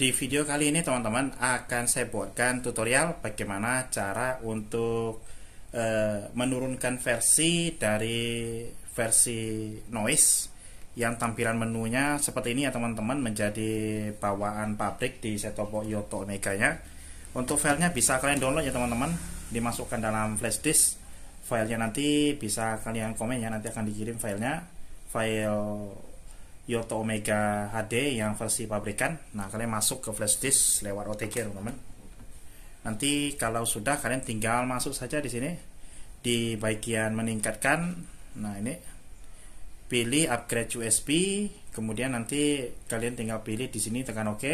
Di video kali ini teman-teman akan saya buatkan tutorial bagaimana cara untuk e, menurunkan versi dari versi noise yang tampilan menunya seperti ini ya teman-teman menjadi bawaan pabrik di setopo Yoto Omega nya untuk filenya bisa kalian download ya teman-teman dimasukkan dalam flash disk filenya nanti bisa kalian komen ya nanti akan dikirim filenya file Yoto Omega HD yang versi pabrikan nah kalian masuk ke flash disk lewat OTG teman-teman nanti kalau sudah kalian tinggal masuk saja di sini di bagian meningkatkan nah ini pilih upgrade USB kemudian nanti kalian tinggal pilih di sini tekan OK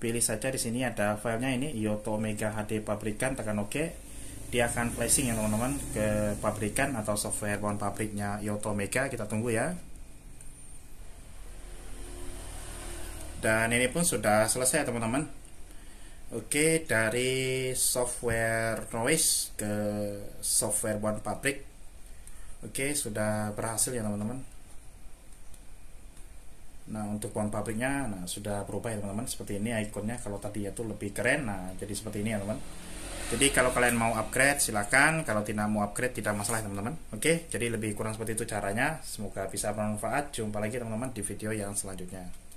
pilih saja di sini ada filenya ini Yoto Omega HD pabrikan tekan OK dia akan flashing ya teman-teman ke pabrikan atau software bawaan pabriknya Yoto Omega. kita tunggu ya dan ini pun sudah selesai teman-teman oke dari software noise ke software one pabrik. oke sudah berhasil ya teman-teman nah untuk one pabriknya, nah sudah berubah ya teman-teman seperti ini ikonnya kalau tadi itu ya, lebih keren nah jadi seperti ini ya teman-teman jadi kalau kalian mau upgrade silahkan kalau tidak mau upgrade tidak masalah ya, teman-teman oke jadi lebih kurang seperti itu caranya semoga bisa bermanfaat jumpa lagi teman-teman di video yang selanjutnya